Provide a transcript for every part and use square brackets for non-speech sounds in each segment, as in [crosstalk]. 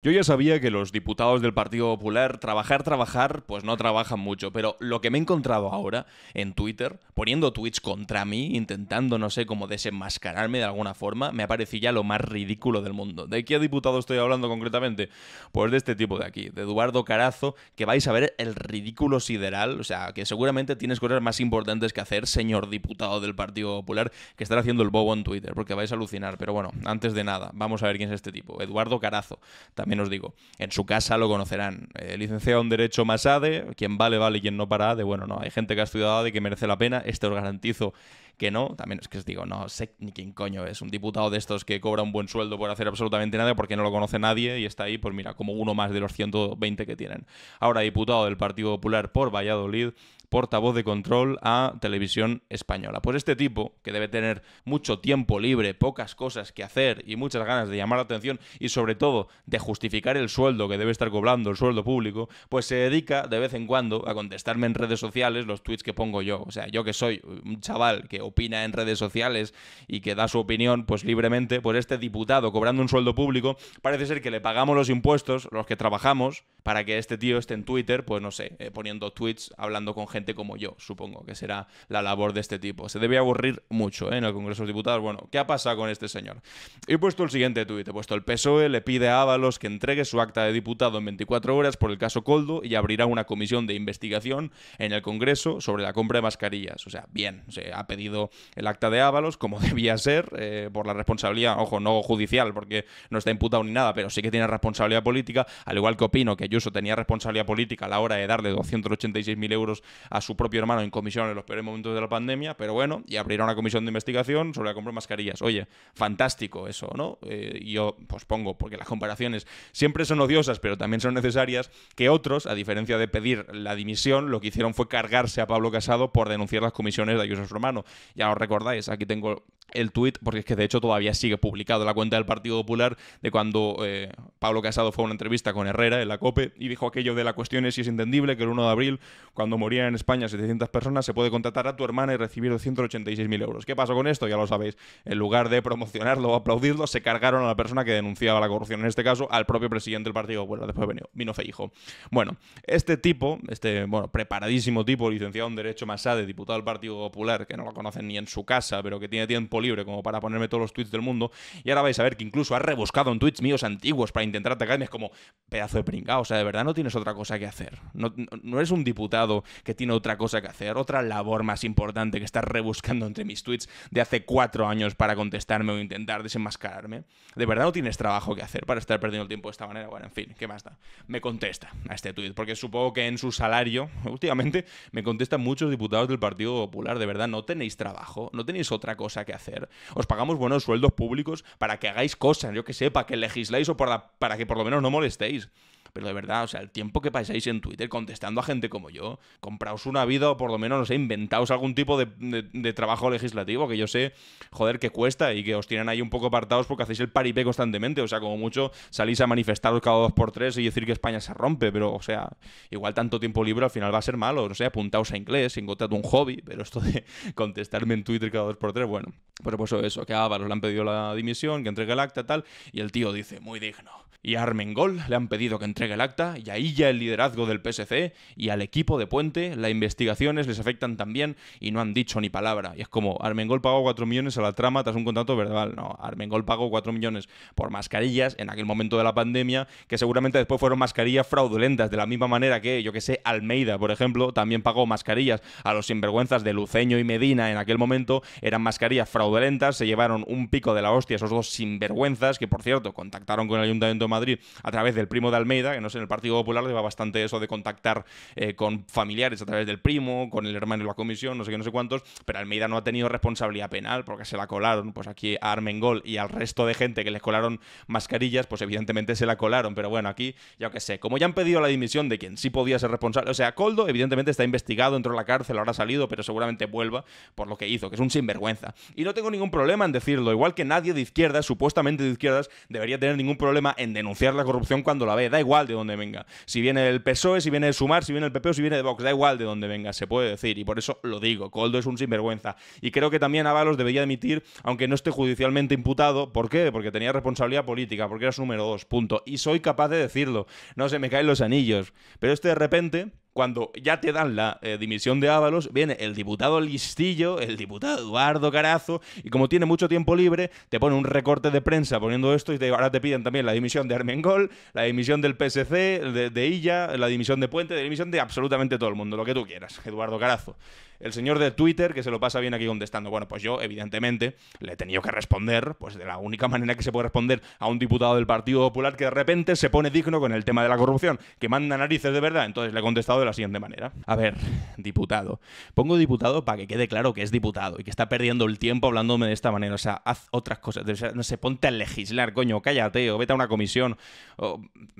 Yo ya sabía que los diputados del Partido Popular trabajar, trabajar, pues no trabajan mucho, pero lo que me he encontrado ahora en Twitter, poniendo tweets contra mí, intentando, no sé, como desenmascararme de alguna forma, me parecido ya lo más ridículo del mundo. ¿De qué diputado estoy hablando concretamente? Pues de este tipo de aquí, de Eduardo Carazo, que vais a ver el ridículo sideral, o sea, que seguramente tienes cosas más importantes que hacer, señor diputado del Partido Popular, que estar haciendo el bobo en Twitter, porque vais a alucinar. Pero bueno, antes de nada, vamos a ver quién es este tipo. Eduardo Carazo. Menos digo, en su casa lo conocerán. Eh, licenciado en Derecho más quien vale, vale y quien no para ADE. Bueno, no, hay gente que ha estudiado ADE que merece la pena. Este os garantizo que no. También es que os digo, no sé ni quién coño es. Un diputado de estos que cobra un buen sueldo por hacer absolutamente nada porque no lo conoce nadie y está ahí, pues mira, como uno más de los 120 que tienen. Ahora diputado del Partido Popular por Valladolid, portavoz de control a Televisión Española. Pues este tipo, que debe tener mucho tiempo libre, pocas cosas que hacer y muchas ganas de llamar la atención y sobre todo de justificar el sueldo que debe estar cobrando, el sueldo público, pues se dedica de vez en cuando a contestarme en redes sociales los tweets que pongo yo. O sea, yo que soy un chaval que opina en redes sociales y que da su opinión pues libremente, por este diputado cobrando un sueldo público, parece ser que le pagamos los impuestos, los que trabajamos, para que este tío esté en Twitter, pues no sé, eh, poniendo tweets, hablando con gente como yo, supongo que será la labor de este tipo. Se debe aburrir mucho eh, en el Congreso de Diputados. Bueno, ¿qué ha pasado con este señor? He puesto el siguiente tuit, he puesto el PSOE le pide a Ábalos que entregue su acta de diputado en 24 horas por el caso Coldo y abrirá una comisión de investigación en el Congreso sobre la compra de mascarillas. O sea, bien, se ha pedido el acta de Ábalos, como [laughs] debía ser, eh, por la responsabilidad, ojo, no judicial, porque no está imputado ni nada, pero sí que tiene responsabilidad política, al igual que opino que Ayuso tenía responsabilidad política a la hora de darle 286.000 euros a su propio hermano en comisión en los peores momentos de la pandemia, pero bueno, y abrirá una comisión de investigación sobre la compra de mascarillas. Oye, fantástico eso, ¿no? Eh, yo pues pongo, porque las comparaciones siempre son odiosas, pero también son necesarias, que otros, a diferencia de pedir la dimisión, lo que hicieron fue cargarse a Pablo Casado por denunciar las comisiones de Ayuso a su hermano. Ya os recordáis, aquí tengo el tuit, porque es que de hecho todavía sigue publicado la cuenta del Partido Popular de cuando eh, Pablo Casado fue a una entrevista con Herrera en la COPE y dijo aquello de la cuestión es si es entendible que el 1 de abril, cuando morían en España 700 personas, se puede contratar a tu hermana y recibir 286.000 euros. ¿Qué pasó con esto? Ya lo sabéis. En lugar de promocionarlo o aplaudirlo, se cargaron a la persona que denunciaba la corrupción, en este caso al propio presidente del Partido Popular. Después vino, vino Feijo. Bueno, este tipo, este bueno, preparadísimo tipo, licenciado en Derecho Masade, de diputado del Partido Popular, que no lo conocen ni en su casa, pero que tiene tiempo libre como para ponerme todos los tweets del mundo. Y ahora vais a ver que incluso has rebuscado en tweets míos antiguos para intentar atacarme. Es como, pedazo de pringao. O sea, de verdad no tienes otra cosa que hacer. No, eres un diputado que tiene otra cosa que hacer, otra labor más importante que estar rebuscando entre mis tweets de hace cuatro años para contestarme o intentar desenmascararme. De verdad no tienes trabajo que hacer para estar perdiendo el tiempo de esta manera. Bueno, en fin, ¿qué más da? Me contesta a este tuit, porque supongo que en su salario, [laughs] últimamente, me contestan muchos diputados del Partido Popular. De verdad, no tenéis trabajo, no tenéis otra cosa que hacer os pagamos buenos sueldos públicos para que hagáis cosas, yo que sepa, que legisláis o para que por lo menos no molestéis. Pero de verdad, o sea, el tiempo que pasáis en Twitter contestando a gente como yo, compraos una vida o por lo menos, no sé, inventaos algún tipo de, trabajo legislativo que yo sé, joder, que cuesta y que os tienen ahí un poco apartados porque hacéis el paripé constantemente. O sea, como mucho salís a manifestaros cada dos por tres y decir que España se rompe, pero, o sea, igual tanto tiempo libre al final va a ser malo. No sé, apuntaos a inglés, encontrad un hobby, pero esto de [laughs] contestarme en Twitter cada dos por tres, bueno. Por supuesto, eso, que a ah, le han pedido la dimisión, que entregue el acta, tal, y el tío dice, muy digno y a Armengol le han pedido que entregue el acta y ahí ya el liderazgo del PSC y al equipo de Puente las investigaciones les afectan también y no han dicho ni palabra. Y es como, Armengol pagó 4 millones a la trama tras un contrato verbal. No, Armengol pagó 4 millones por mascarillas en aquel momento de la pandemia, que seguramente después fueron mascarillas fraudulentas, de la misma manera que, yo que sé, Almeida, por ejemplo, también pagó mascarillas a los sinvergüenzas de Luceño y Medina en aquel momento. Eran mascarillas fraudulentas, se llevaron un pico de la hostia esos dos sinvergüenzas, que por cierto, contactaron con el ayuntamiento Madrid a través del primo de Almeida, que no sé, en el Partido Popular le bastante eso de contactar eh, con familiares a través del primo, con el hermano de la comisión, no sé qué, no sé cuántos, pero Almeida no ha tenido responsabilidad penal porque se la colaron pues aquí a Armengol y al resto de gente que les colaron mascarillas, pues evidentemente se la colaron, pero bueno, aquí ya que sé, como ya han pedido la dimisión de quien sí podía ser responsable, o sea, Coldo evidentemente está investigado, entró a la cárcel, ahora ha salido, pero seguramente vuelva por lo que hizo, que es un sinvergüenza. Y no tengo ningún problema en decirlo, igual que nadie de izquierdas, supuestamente de izquierdas, debería tener ningún problema en denunciar la corrupción cuando la ve, da igual de dónde venga. Si viene del PSOE, si viene de Sumar, si viene del PP o e, si viene de Vox, da igual de dónde venga, se puede decir. Y por eso lo digo, Coldo es un sinvergüenza. Y creo que también Avalos debería admitir, aunque no esté judicialmente imputado, ¿por qué? Porque tenía responsabilidad política, porque era su número dos, punto. Y soy capaz de decirlo, no se me caen los anillos. Pero este de repente cuando ya te dan la eh, dimisión de Ábalos, viene el diputado Listillo, el diputado Eduardo Carazo, y como tiene mucho tiempo libre, te pone un recorte de prensa poniendo esto y ahora te piden también la dimisión de Armengol, la dimisión del PSC, de, de Illa, la dimisión de Puente, la dimisión de absolutamente todo el mundo, lo que tú quieras, Eduardo Carazo el señor de Twitter que se lo pasa bien aquí contestando. Bueno, pues yo, evidentemente, le he tenido que responder, pues de la única manera que se puede responder a un diputado del Partido Popular que de repente se pone digno con el tema de la corrupción, que manda narices de verdad. Entonces le he contestado de la siguiente manera. A ver, diputado. Pongo diputado para que quede claro que es diputado y que está perdiendo el tiempo hablándome de esta manera. O sea, haz otras cosas. no se ponte a legislar, coño, cállate, o vete a una comisión.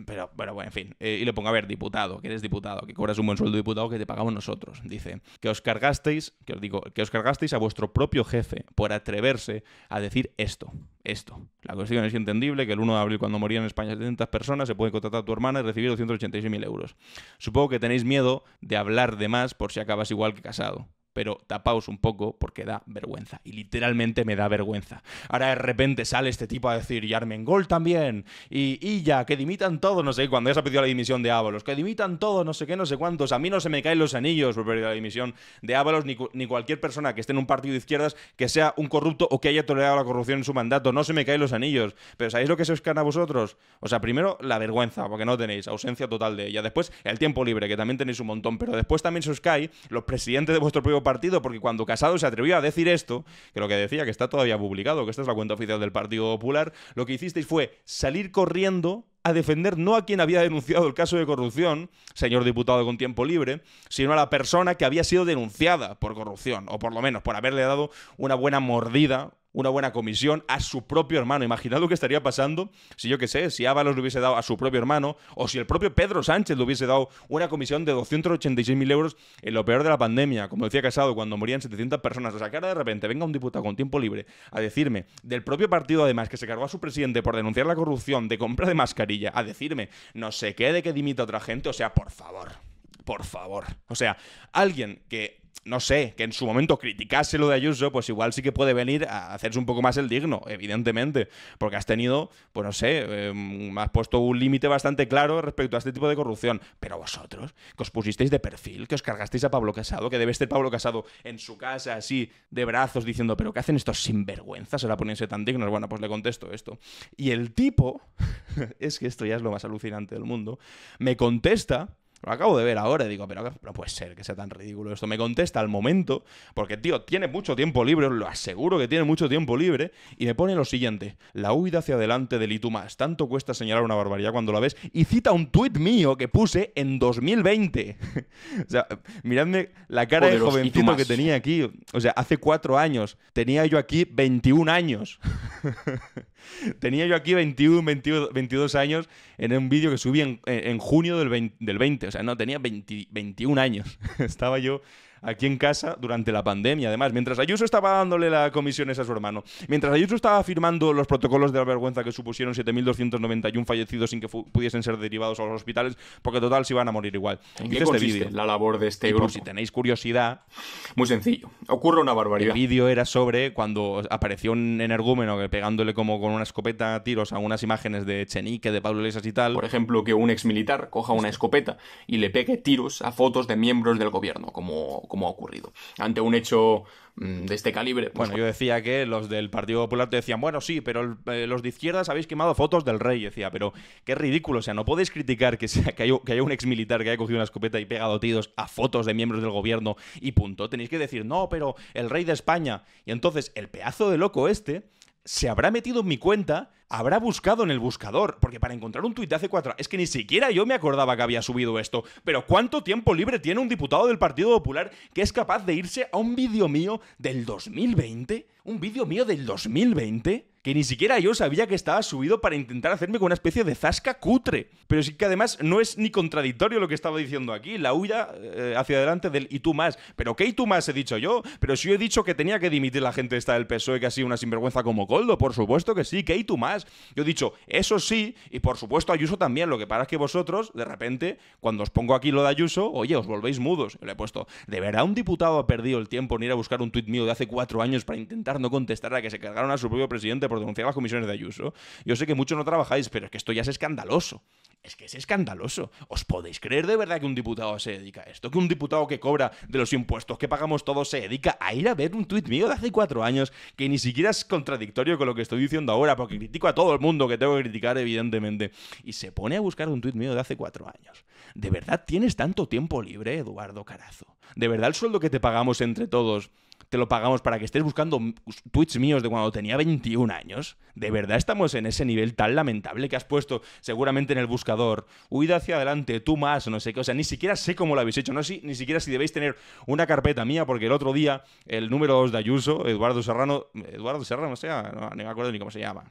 Pero, bueno bueno, en fin. Eh, y le pongo, a ver, diputado, que eres diputado, que cobras un buen sueldo diputado que te pagamos nosotros. Dice, que os carga que os digo, que os cargasteis a vuestro propio jefe por atreverse a decir esto, esto. La cuestión es entendible que el 1 de abril cuando morían en España 700 personas se puede contratar a tu hermana y recibir 286.000 euros. Supongo que tenéis miedo de hablar de más por si acabas igual que casado pero tapaos un poco porque da vergüenza. Y literalmente me da vergüenza. Ahora de repente sale este tipo a decir, y gol también, y, y ya, que dimitan todo, no sé cuando ya se ha pedido la dimisión de Ábalos, que dimitan todo, no sé qué, no sé cuántos, a mí no se me caen los anillos por pedir la dimisión de Ábalos, ni, cualquier persona que esté en un partido de izquierdas que sea un corrupto o que haya tolerado la corrupción en su mandato, no se me caen los anillos. Pero ¿sabéis lo que se os a vosotros? O sea, primero la vergüenza, porque no tenéis, ausencia total de ella. Después el tiempo libre, que también tenéis un montón, pero después también se os cae los presidentes de vuestro propio partido, porque cuando Casado se atrevió a decir esto, que lo que decía, que está todavía publicado, que esta es la cuenta oficial del Partido Popular, lo que hicisteis fue salir corriendo a defender no a quien había denunciado el caso de corrupción, señor diputado con tiempo libre, sino a la persona que había sido denunciada por corrupción, o por lo menos por haberle dado una buena mordida una buena comisión a su propio hermano. Imaginad lo que estaría pasando si yo qué sé, si Ábalos le hubiese dado a su propio hermano o si el propio Pedro Sánchez le hubiese dado una comisión de 286.000 euros en lo peor de la pandemia. Como decía Casado, cuando morían 700 personas. O sea, que ahora de repente venga un diputado con tiempo libre a decirme, del propio partido además, que se cargó a su presidente por denunciar la corrupción de compra de mascarilla, a decirme, no sé qué, de que dimita otra gente. O sea, por favor. Por favor. O sea, alguien que no sé, que en su momento criticase lo de Ayuso, pues igual sí que puede venir a hacerse un poco más el digno, evidentemente, porque has tenido, pues no sé, em, has puesto un límite bastante claro respecto a este tipo de corrupción. Pero vosotros, que os pusisteis de perfil, que os cargasteis a Pablo Casado, que debe estar Pablo Casado en su casa así, de brazos, diciendo, pero ¿qué hacen estos sinvergüenzas ahora ponerse tan dignos? Bueno, pues le contesto esto. Y el tipo, [laughs] es que esto ya es lo más alucinante del mundo, me contesta lo acabo de ver ahora y digo, pero no puede ser que sea tan ridículo esto. Me contesta al momento, porque tío, tiene mucho tiempo libre, lo aseguro que tiene mucho tiempo libre, y me pone lo siguiente, la huida hacia adelante de Litumas, tanto cuesta señalar una barbaridad cuando la ves, y cita un tuit mío que puse en 2020. [laughs] o sea, miradme la cara de jovencito que tenía aquí, o sea, hace cuatro años, tenía yo aquí 21 años. [laughs] tenía yo aquí 21, 22, años en un vídeo que subí en, junio del del 20 o sea, no, tenía 21 años. [laughs] Estaba yo aquí en casa durante la pandemia. Además, mientras Ayuso estaba dándole la comisión a su hermano, mientras Ayuso estaba firmando los protocolos de la vergüenza que supusieron 7.291 fallecidos sin que pudiesen ser derivados a los hospitales, porque total se iban a morir igual. ¿En qué este consiste la labor de este grupo? si tenéis curiosidad... Muy sencillo. Ocurre una barbaridad. El vídeo era sobre cuando apareció un energúmeno que pegándole como con una escopeta tiros a unas imágenes de Chenique, de Pablo Iglesias y tal. Por ejemplo, que un exmilitar coja una este. escopeta y le pegue tiros a fotos de miembros del gobierno, como como ha ocurrido. Ante un hecho mm, de este calibre. Pues bueno, yo decía que los del Partido Popular te decían, bueno, sí, pero eh, los de izquierdas habéis quemado fotos del rey. decía, pero qué ridículo. O sea, no podéis criticar que, haya, un ex un exmilitar que haya cogido una escopeta y pegado tiros a fotos de miembros del gobierno y punto. Tenéis que decir, no, pero el rey de España. Y entonces, el pedazo de loco este se habrá metido en mi cuenta habrá buscado en el buscador, porque para encontrar un tuit de hace cuatro es que ni siquiera yo me acordaba que había subido esto, pero ¿cuánto tiempo libre tiene un diputado del Partido Popular que es capaz de irse a un vídeo mío del 2020? ¿Un vídeo mío del 2020? que ni siquiera yo sabía que estaba subido para intentar hacerme con una especie de zasca cutre. Pero sí que además no es ni contradictorio lo que estaba diciendo aquí, la huya eh, hacia adelante del y tú más. ¿Pero qué y tú más he dicho yo? Pero si yo he dicho que tenía que dimitir la gente esta del PSOE que ha sido una sinvergüenza como Coldo, por supuesto que sí, ¿qué y tú más? Yo he dicho, eso sí, y por supuesto Ayuso también, lo que pasa es que vosotros, de repente, cuando os pongo aquí lo de Ayuso, oye, os volvéis mudos. le he puesto, ¿de verdad un diputado ha perdido el tiempo en ir a buscar un tuit mío de hace cuatro años para intentar no contestar a que se cargaron a su propio presidente por denunciar las comisiones de Ayuso? Yo sé que muchos no trabajáis, pero es que esto ya es escandaloso. Es que es escandaloso. ¿Os podéis creer de verdad que un diputado se dedica a esto? ¿Que un diputado que cobra de los impuestos que pagamos todos se dedica a ir a ver un tuit mío de hace cuatro años que ni siquiera es contradictorio con lo que estoy diciendo ahora, porque critico a todo el mundo que tengo que criticar, evidentemente, y se pone a buscar un tuit mío de hace cuatro años? ¿De verdad tienes tanto tiempo libre, Eduardo Carazo? ¿De verdad el sueldo que te pagamos entre todos? te lo pagamos para que estés buscando tweets míos de cuando tenía 21 años. ¿De verdad estamos en ese nivel tan lamentable que has puesto seguramente en el buscador? Huida hacia adelante, tú más, no sé qué. O sea, ni siquiera sé cómo lo habéis hecho. No sé, ni siquiera si debéis tener una carpeta mía, porque el otro día el número 2 de Ayuso, Eduardo Serrano, Eduardo Serrano, o sea, no, me acuerdo ni cómo se llama.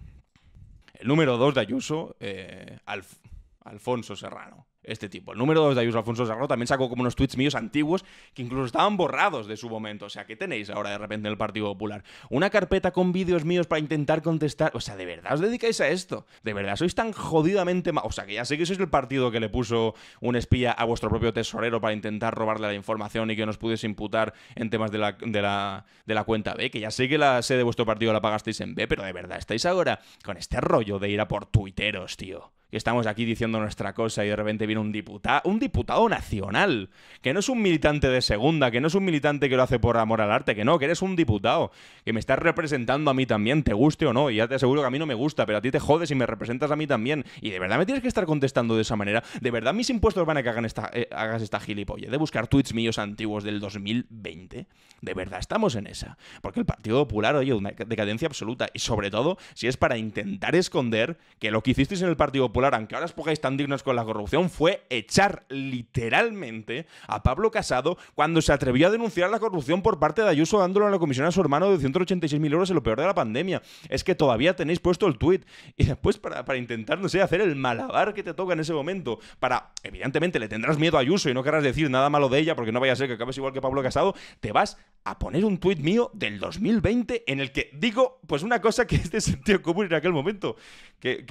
El número 2 de Ayuso, eh, Alfonso Serrano este tipo. El número 2 de Ayuso Alfonso Sagro. también sacó como unos tweets míos antiguos que incluso estaban borrados de su momento. O sea, ¿qué tenéis ahora de repente en el Partido Popular? Una carpeta con vídeos míos para intentar contestar. O sea, ¿de verdad os dedicáis a esto? ¿De verdad sois tan jodidamente mal? O sea, que ya sé que sois el partido que le puso un espía a vuestro propio tesorero para intentar robarle la información y que nos pudiese imputar en temas de la, de la, de la cuenta B. Que ya sé que la sede de vuestro partido la pagasteis en B, pero de verdad estáis ahora con este rollo de ir a por tuiteros, tío que estamos aquí diciendo nuestra cosa y de repente viene un diputado, un diputado nacional, que no es un militante de segunda, que no es un militante que lo hace por amor al arte, que no, que eres un diputado, que me estás representando a mí también, te guste o no, y ya te aseguro que a mí no me gusta, pero a ti te jodes y me representas a mí también, y de verdad me tienes que estar contestando de esa manera, de verdad mis impuestos van a que hagan esta, eh, hagas esta gilipolle, de buscar tweets míos antiguos del 2020, de verdad estamos en esa, porque el Partido Popular, oye, una decadencia absoluta, y sobre todo si es para intentar esconder que lo que hicisteis en el Partido Popular que aunque ahora os pongáis tan dignas con la corrupción, fue echar literalmente a Pablo Casado cuando se atrevió a denunciar la corrupción por parte de Ayuso dándolo a la comisión a su hermano de 186.000 euros en lo peor de la pandemia. Es que todavía tenéis puesto el tuit. Y después para, para intentar, no sé, hacer el malabar que te toca en ese momento, para, evidentemente, le tendrás miedo a Ayuso y no querrás decir nada malo de ella porque no vaya a ser que acabes igual que Pablo Casado, te vas a poner un tuit mío del 2020 en el que digo, pues una cosa que [laughs] es de sentido común en aquel momento, que,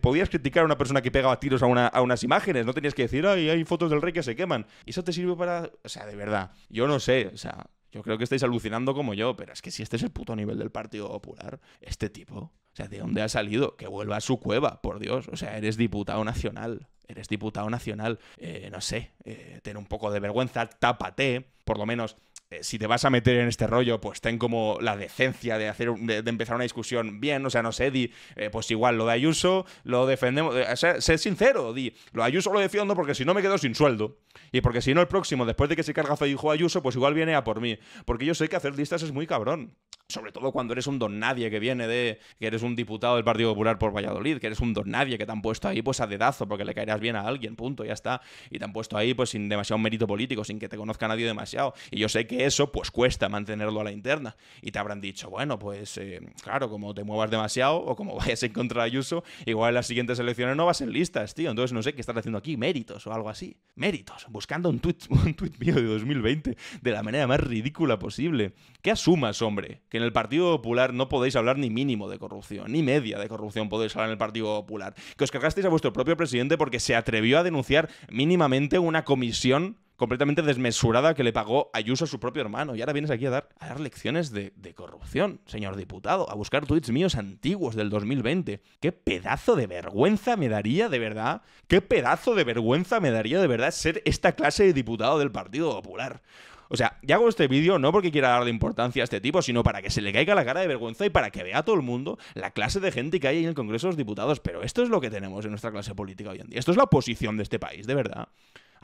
podías criticar a una persona que pegaba tiros a, a unas imágenes, no tenías que decir, ay, hay fotos del rey que se queman. Y eso te sirve para, o sea, de verdad, yo no sé, o sea, yo creo que estáis alucinando como yo, pero es que si este es el puto nivel del Partido Popular, este tipo, o sea, ¿de dónde ha salido? Que vuelva a su cueva, por Dios. O sea, eres diputado nacional. Eres diputado nacional. Eh, no sé, eh, ten un poco de vergüenza, tápate. Por lo menos, eh, si te vas a meter en este rollo, pues ten como la decencia de, hacer, de, empezar una discusión bien. O sea, no sé, di, eh, pues igual lo de Ayuso lo defendemos. O sea, sé sincero, di, lo de Ayuso lo defiendo porque si no me quedo sin sueldo. Y porque si no, el próximo, después de que se carga Feijóo Ayuso, pues igual viene a por mí. Porque yo sé que hacer listas es muy cabrón. Sobre todo cuando eres un don nadie que viene de que eres un diputado del Partido Popular por Valladolid, que eres un don nadie que te han puesto ahí pues a dedazo porque le caerás bien a alguien, punto, ya está. Y te han puesto ahí pues sin demasiado mérito político, sin que te conozca nadie demasiado. Y yo sé que eso pues cuesta mantenerlo a la interna. Y te habrán dicho, bueno, pues eh, claro, como te muevas demasiado o como [laughs] vayas en contra de Ayuso, igual en las siguientes elecciones no vas en listas, tío. Entonces no sé qué estás haciendo aquí, méritos o algo así. Méritos, buscando un tweet, [laughs] un tweet mío de 2020 de la manera más ridícula posible. ¿Qué asumas, hombre? que en el Partido Popular no podéis hablar ni mínimo de corrupción, ni media de corrupción podéis hablar en el Partido Popular. Que os cargasteis a vuestro propio presidente porque se atrevió a denunciar mínimamente una comisión completamente desmesurada que le pagó Ayuso a su propio hermano. Y ahora vienes aquí a dar, a dar lecciones de, corrupción, señor diputado, a buscar tweets míos antiguos del 2020. ¿Qué pedazo de vergüenza me daría de verdad? ¿Qué pedazo de vergüenza me daría de verdad ser esta clase de diputado del Partido Popular? O sea, ya hago este vídeo no porque quiera darle importancia a este tipo, sino para que se le caiga la cara de vergüenza y para que vea a todo el mundo la clase de gente que hay en el Congreso de los Diputados. Pero esto es lo que tenemos en nuestra clase política hoy en día. Esto es la oposición de este país, de verdad.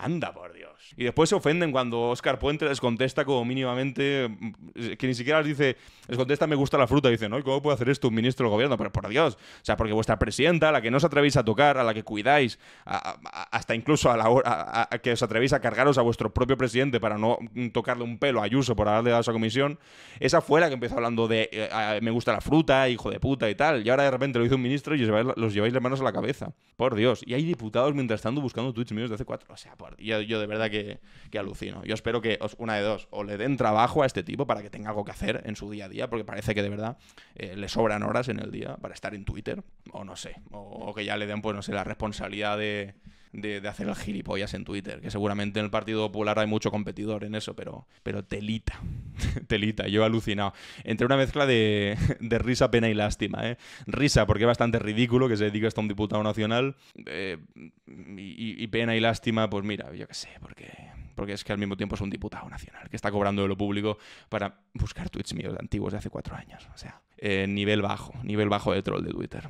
Anda, por Dios. Y después se ofenden cuando Oscar Puente les contesta como mínimamente, mm, que ni siquiera les dice, les contesta me gusta la fruta, dicen, ¿no? ¿Cómo puede hacer esto un ministro del gobierno? Pero por Dios, o sea, porque vuestra presidenta, a la que no os atrevéis a tocar, a la que cuidáis, hasta incluso a la hora que os atrevéis a cargaros a vuestro propio presidente para no mm, tocarle un pelo a Ayuso por haberle dado esa comisión, esa fue la que empezó hablando de eh, me gusta la fruta, hijo de puta y tal, y ahora de repente lo hizo un ministro y los lleváis las manos a la cabeza. Por Dios, y hay diputados mientras tanto buscando tweets míos de hace cuatro, o sea, por y yo, de verdad que, alucino. Yo espero que una de dos, o le den trabajo a este tipo para que tenga algo que hacer en su día a día, porque parece que de verdad eh, le sobran horas en el día para estar en Twitter, o no sé, o que ya le den, pues no sé, la responsabilidad de de, hacer el gilipollas en Twitter, que seguramente en el Partido Popular hay mucho competidor en eso, pero, pero telita, [laughs] telita, yo he alucinado. Entre una mezcla de, risa, pena y lástima, ¿eh? Risa, porque es bastante ridículo que se dedique hasta un diputado nacional, eh, y, pena y lástima, pues mira, yo qué sé, porque porque es que al mismo tiempo es un diputado nacional que está cobrando de lo público para buscar tweets míos antiguos de hace cuatro años. O sea, eh, nivel bajo, nivel bajo de troll de Twitter.